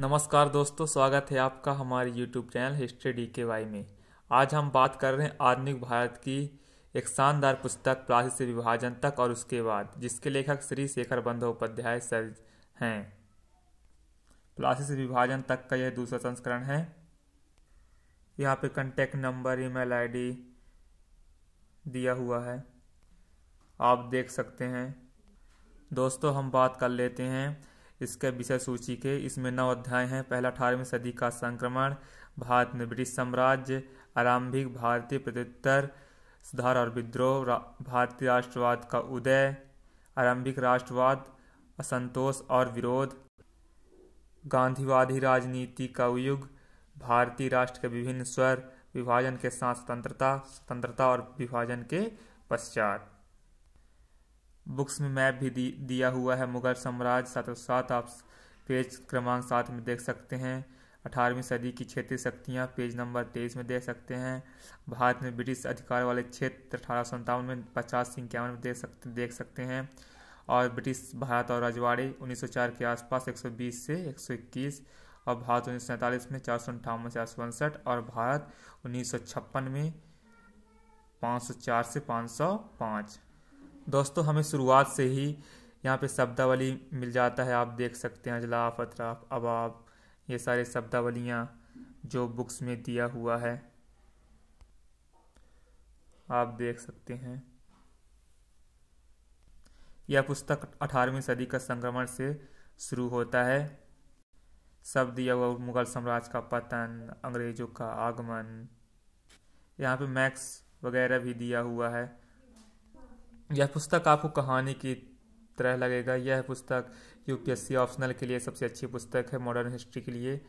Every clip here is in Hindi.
नमस्कार दोस्तों स्वागत है आपका हमारे YouTube channel history D K Y में आज हम बात कर रहे हैं आधुनिक भारत की एक शानदार पुस्तक प्लासी से विभाजन तक और उसके बाद जिसके लेखक श्री शेखर बंदोपाध्याय सर हैं प्लासी से विभाजन तक का यह दूसरा संस्करण है यहाँ पे कंटेक्ट नंबर ईमेल आईडी दिया हुआ है आप देख सकते हैं दोस्तों हम बात कर लेते हैं इसके विषय सूची के इसमें नौ अध्याय हैं पहला अठारहवीं सदी का संक्रमण भारत में ब्रिटिश साम्राज्य आरंभिक भारतीय प्रत्युत्तर सुधार और विद्रोह रा, भारतीय राष्ट्रवाद का उदय आरंभिक राष्ट्रवाद असंतोष और विरोध गांधीवादी राजनीति का युग भारतीय राष्ट्र के विभिन्न स्वर विभाजन के साथ स्वतंत्रता स्वतंत्रता और विभाजन के पश्चात बुक्स में मैप भी दी, दिया हुआ है मुगल साम्राज्य सौ सात आप पेज क्रमांक सात में देख सकते हैं अठारहवीं सदी की क्षेत्रीय शक्तियाँ पेज नंबर तेईस में देख सकते हैं भारत में ब्रिटिश अधिकार वाले क्षेत्र अठारह सौ में पचास इक्यावन में देख सकते देख सकते हैं और ब्रिटिश भारत और रजवाड़े 1904 के आसपास 120 से 121 और भारत उन्नीस में चार सौ अंठावन से चार और भारत उन्नीस में 504 से 505 दोस्तों हमें शुरुआत से ही यहाँ पे शब्दावली मिल जाता है आप देख सकते हैं अजलाफ अतराफ अबाब ये सारे शब्दावलियाँ जो बुक्स में दिया हुआ है आप देख सकते हैं यह पुस्तक 18वीं सदी का संक्रमण से शुरू होता है शब्द दिया हुआ मुगल साम्राज्य का पतन अंग्रेजों का आगमन यहाँ पे मैक्स वगैरह भी दिया हुआ है यह पुस्तक आपको कहानी की तरह लगेगा यह पुस्तक यूपीएससी ऑप्शनल के लिए सबसे अच्छी पुस्तक है मॉडर्न हिस्ट्री के लिए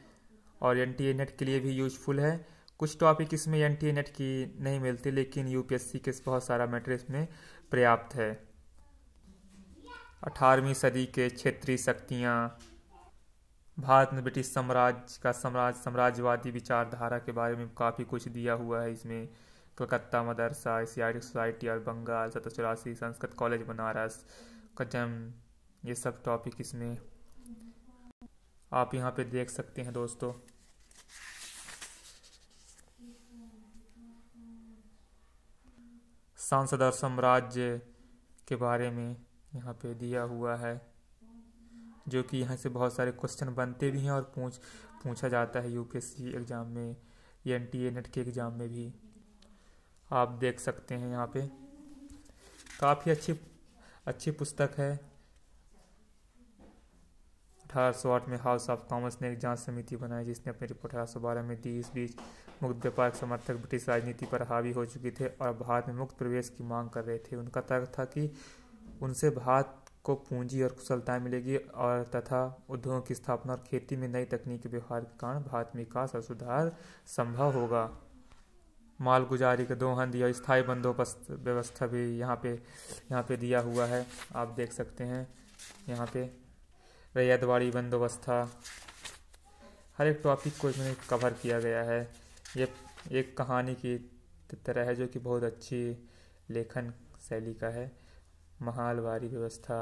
और एन टी नेट के लिए भी यूजफुल है कुछ टॉपिक इसमें एन टी नेट की नहीं मिलती लेकिन यूपीएससी के बहुत सारा मैटर इसमें पर्याप्त है अठारहवीं सदी के क्षेत्रीय शक्तियाँ भारत में ब्रिटिश साम्राज्य का साम्राज्य साम्राज्यवादी विचारधारा के बारे में काफ़ी कुछ दिया हुआ है इसमें कलकत्ता मदरसा एशियाटिक सोसाइटी और बंगाल सत्रह चौरासी संस्कृत कॉलेज बनारस कजम ये सब टॉपिक इसमें आप यहाँ पे देख सकते हैं दोस्तों सांसद और साम्राज्य के बारे में यहाँ पे दिया हुआ है जो कि यहाँ से बहुत सारे क्वेश्चन बनते भी हैं और पूछ पूछा जाता है यूपीएससी एग्ज़ाम में या एन नेट के एग्ज़ाम में भी आप देख सकते हैं यहाँ पे काफ़ी अच्छी अच्छी पुस्तक है अठारह सौ आठ में हाउस ऑफ कॉमर्स ने एक जांच समिति बनाई जिसने अपनी रिपोर्ट अठारह सौ बारह में दी इस बीच मुक्त व्यापार समर्थक ब्रिटिश राजनीति पर हावी हो चुके थे और भारत में मुक्त प्रवेश की मांग कर रहे थे उनका तर्क था कि उनसे भारत को पूंजी और कुशलताएँ मिलेगी और तथा उद्योगों की स्थापना और खेती में नई तकनीकी व्यवहार के कारण भारत में विकास और सुधार संभव होगा मालगुजारी का दोहन दिया स्थायी बंदोबस्त व्यवस्था भी यहाँ पे यहाँ पे दिया हुआ है आप देख सकते हैं यहाँ पे रैयतवाड़ी बंदोबस्था हर एक टॉपिक को इसमें कवर किया गया है ये एक कहानी की तरह है जो कि बहुत अच्छी लेखन शैली का है महालवारी व्यवस्था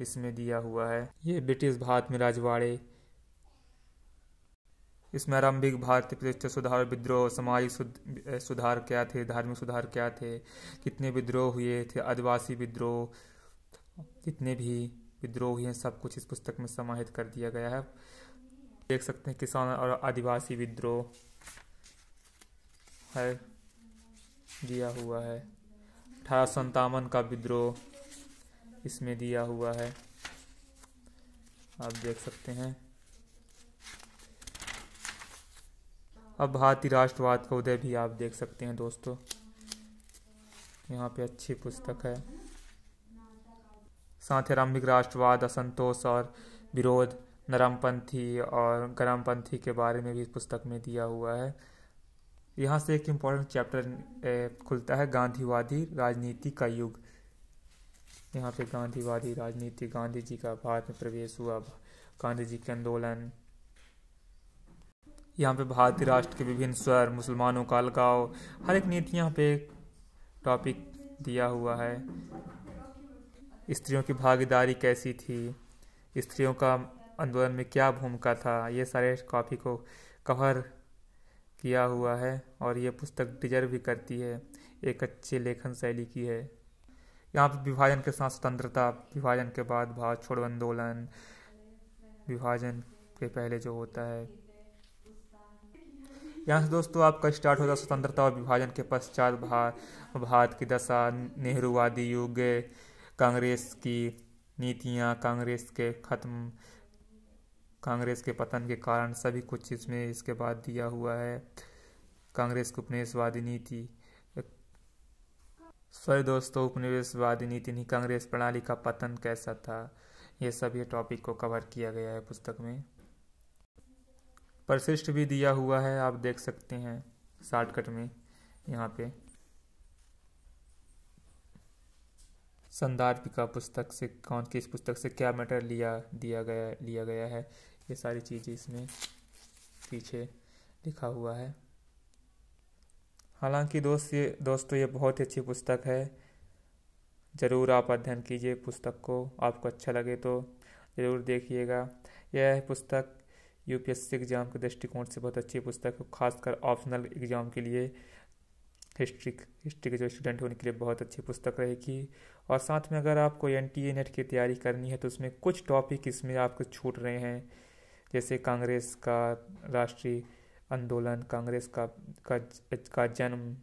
इसमें दिया हुआ है ये ब्रिटिश भारत में राजवाड़े इसमें आरंभिक भारतीय प्रतिष्ठा सुधार विद्रोह सामाजिक सुधार क्या थे धार्मिक सुधार क्या थे कितने विद्रोह हुए थे आदिवासी विद्रोह जितने भी विद्रोह हुए हैं सब कुछ इस पुस्तक में समाहित कर दिया गया है देख सकते हैं किसान और आदिवासी विद्रोह है दिया हुआ है अठारह संतावन का विद्रोह इसमें दिया हुआ है आप देख सकते हैं अब भारतीय राष्ट्रवाद का उदय भी आप देख सकते हैं दोस्तों यहाँ पे अच्छी पुस्तक है साथ ही आरंभिक राष्ट्रवाद असंतोष और विरोध नरमपंथी और गरमपंथी के बारे में भी इस पुस्तक में दिया हुआ है यहाँ से एक इम्पोर्टेंट चैप्टर खुलता है गांधीवादी राजनीति का युग यहाँ पे गांधीवादी राजनीति गांधी जी का भारत में प्रवेश हुआ गांधी जी के आंदोलन यहाँ पे भारतीय राष्ट्र के विभिन्न स्वर मुसलमानों का अलगाव हर एक नीति यहाँ पे टॉपिक दिया हुआ है स्त्रियों की भागीदारी कैसी थी स्त्रियों का आंदोलन में क्या भूमिका था ये सारे कॉपी को कवर किया हुआ है और ये पुस्तक डिजर्व भी करती है एक अच्छी लेखन शैली की है यहाँ पर विभाजन के साथ स्वतंत्रता विभाजन के बाद भारत छोड़ो आंदोलन विभाजन के पहले जो होता है यहाँ से दोस्तों आपका स्टार्ट होता स्वतंत्रता और विभाजन के पश्चात भारत भारत की दशा नेहरूवादी युग कांग्रेस की नीतियाँ कांग्रेस के खत्म कांग्रेस के पतन के कारण सभी कुछ इसमें इसके बाद दिया हुआ है कांग्रेस की उपनिवेशवादी नीति सॉरी दोस्तों उपनिवेशवादी नीति नहीं कांग्रेस प्रणाली का पतन कैसा था ये सभी टॉपिक को कवर किया गया है पुस्तक में परसिस्ट भी दिया हुआ है आप देख सकते हैं शॉर्टकट में यहाँ पे संदार पुस्तक से कौन किस पुस्तक से क्या मैटर लिया दिया गया लिया गया है ये सारी चीज़ें इसमें पीछे लिखा हुआ है हालांकि दोस्त ये दोस्तों ये बहुत ही अच्छी पुस्तक है ज़रूर आप अध्ययन कीजिए पुस्तक को आपको अच्छा लगे तो ज़रूर देखिएगा यह पुस्तक यूपीएससी एग्ज़ाम के दृष्टिकोण से बहुत अच्छी पुस्तक है खासकर ऑप्शनल एग्ज़ाम के लिए हिस्ट्री हिस्ट्री के जो स्टूडेंट हैं उनके लिए बहुत अच्छी पुस्तक रहेगी और साथ में अगर आपको एन टी ए नेट की तैयारी करनी है तो उसमें कुछ टॉपिक इसमें आपको छूट रहे हैं जैसे कांग्रेस का राष्ट्रीय आंदोलन कांग्रेस का का, का जन्म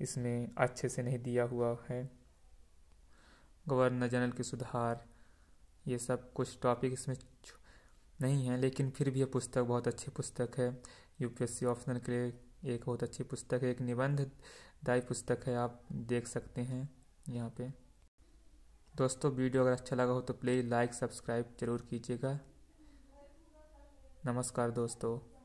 इसमें अच्छे से नहीं दिया हुआ है गवर्नर जनरल के सुधार ये सब कुछ टॉपिक इसमें नहीं है लेकिन फिर भी यह पुस्तक बहुत अच्छी पुस्तक है यूपीएससी ऑप्शनल के लिए एक बहुत अच्छी पुस्तक है एक निबंध दायी पुस्तक है आप देख सकते हैं यहाँ पे दोस्तों वीडियो अगर अच्छा लगा हो तो प्लीज़ लाइक सब्सक्राइब ज़रूर कीजिएगा नमस्कार दोस्तों